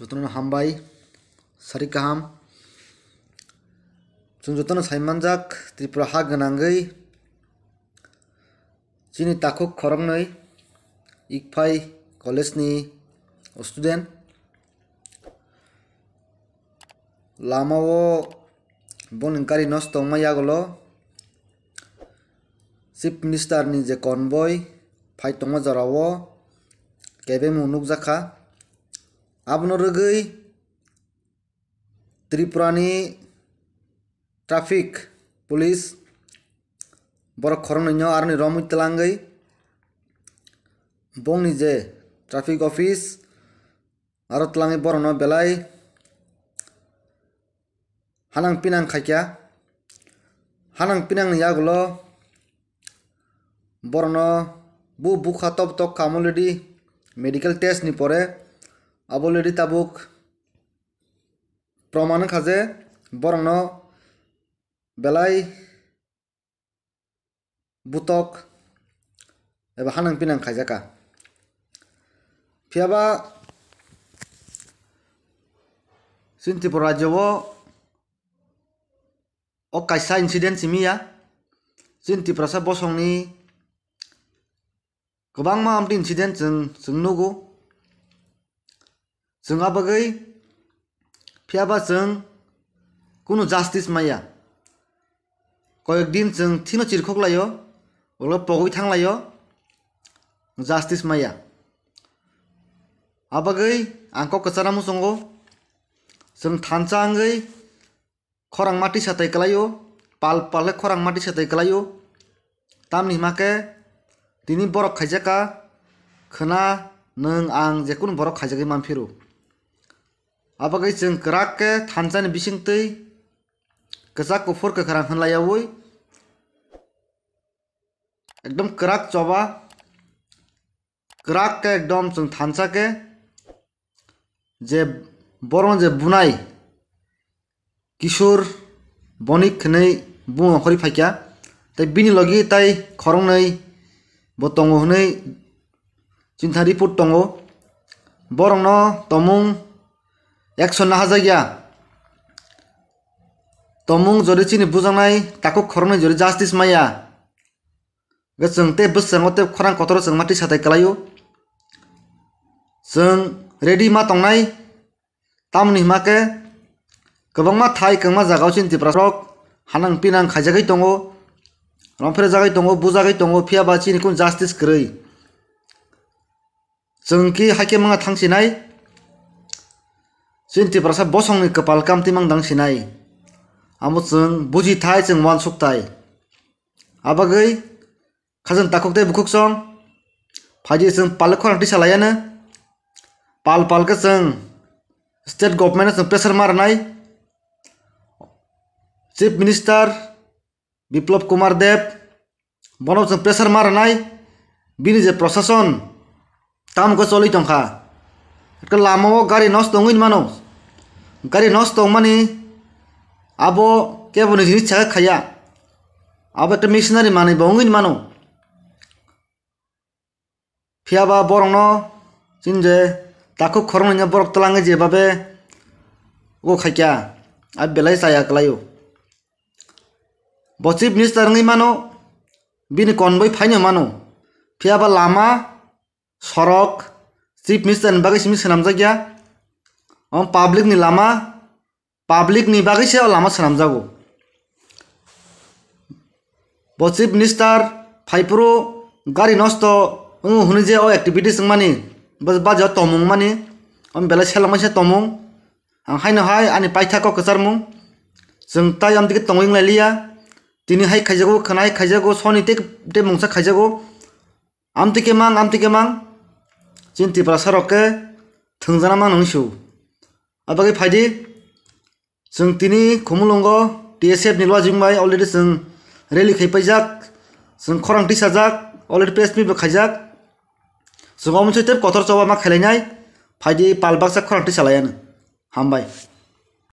যতন হামবাই সারিকাহাম जों जतन साइमानजाक त्रिपुरा हा गोनाङै जोंनि ताखु खरंनै इगफाइ कलेजनि स्टुडेन्ट लामाव बन गारि नस दंमायागल' चिफ मिनिस्टारनि जे कनबय फाइ दङ जराव केबे मुनुक जाखा આપનોરગઈ ত্রিপুরানী ট্রাফিক পুলিশ বড় খরণ ইঞ্জ আর রমুজ তেলাঙ্গই বং নিজে ট্রাফিক অফিস আর তেলাঙ্গি বরণ বেলাই হানাং পিনাং খাইকা হানাং পিনাং ইয়াগুলো বরণ বু বুখা তব তক কামলেডি মেডিকেল টেস্ট নি পরে abole di tabuk promana kaze borono belai butok eba hanang pinang kaze ka piaba sinti poraja wo o kaisa insiden simi ya sinti prasa bosong ni kebang ma amti insiden ceng ceng nugu जों आबागै फियाबा जों कुनु justice माया कयेकदिन जों थिनो चिरखक लायो ওগুলো পগই থাং লাইও justice মাইয়া আবাগৈ আঙ্ক কচারা মুসঙ্গো जों থানচাঙ্গৈ খরাং মাটি সাতাই কালাইও পাল পালে খরাং মাটি সাতাই কালাইও তামনি মাকে তিনি বরক খাইজাকা খোনা নং আং যেকুন বরক খাইজাকি মানফিরু अब अगर जो ग्राक के थानजान बिशिंग तई गजा कफर गखरा लाया एकदम ग्राक चबा ग्राक के एकदम जो थानसा के जे बरम जे बुनाई किशोर बनिक नहीं बुँ तीन लगी तई खरंग बतंग चिंता रिपोर्ट दंग बरंग तमुंग এক সন্না হাজাগিয়া তমুং যদি চিনি বুঝানাই তাকো খরমনি যদি জাস্টিস মাইয়া গে চংতে বসঙ্গতে খরাং কতর চংমাটি সাথে কালায়ু চং রেডি মা তংনাই তামনি মাকে গবংমা থাই কংমা জাগাও চিন্তি প্রাসক হানাং পিনাং খাইজাগাই দঙো রংফের জাগাই দঙো বুজাগাই দঙো ফিয়াবা চিনিকুন জাস্টিস কरै চংকি হাইকে মাঙা থাংসিনাই sinti prasa bosong ni kapal kamti mang dang sinai amu chung buji thai chung wan suk tai abagai khazan takuk tai bukuk song phaji chung palkhon ti salayana pal pal ka chung state government chung pressure marnai chief minister biplop kumar dev বনাব pressure মারা নাই বিনি যে প্রশাসন তামকে চলি টঙ্কা একটা লামাও গাড়ি নষ্ট হইন মানুষ গাড়ি নষ্ট মানে আবো কেবল জিনিস ছাড়া খাইয়া আবো একটা মিশনারি মানে বঙ্গিন মানো ফিয়াবা বরং চিন যে তাকে খরং বরক তলাঙ্গে যেভাবে ও খাইকা আর বেলাই চাই গলায়ও বচিব নিজ তারঙ্গি মানো বিনি কনবই ফাইনো মানো ফিয়াবা লামা সড়ক चीफ मिनिस्टर सिमी सनाम जा गया और पब्लिक नि लामा पब्लिक नि बागै से लामा सनाम सोनामजागो बो चीफ मिनिस्टर फाइपुरो गारि नस्त हुनु जे ओ एक्टिविटीस मानि बस बाज तमुं मानी हम बेला सेला मानसे तमुं आं हायनो हाय आनि पाइथाको कसारमुं जों ताय आम दिगे तंगिं लालिया तिनि हाय खाइजागो खनाय खाइजागो सनि टेक टे मुंसा खाइजागो आम तिके मांग आम तिके मांग चिन्तिफ्रा सरके थोंजाना मान हिसौ आबागे फायदि जों तिनि खमुलंग टि एस एफ नि लवा जिंबाय अलरेडि जों रेलि खैफायजाक जों खरांथि साजाक अलरेडि प्रेस मिबो खायजाक जों मोनसे टेप कथर चावा मा खालायनाय फायदि पालबाक्सा खरांथि सालायानो हामबाय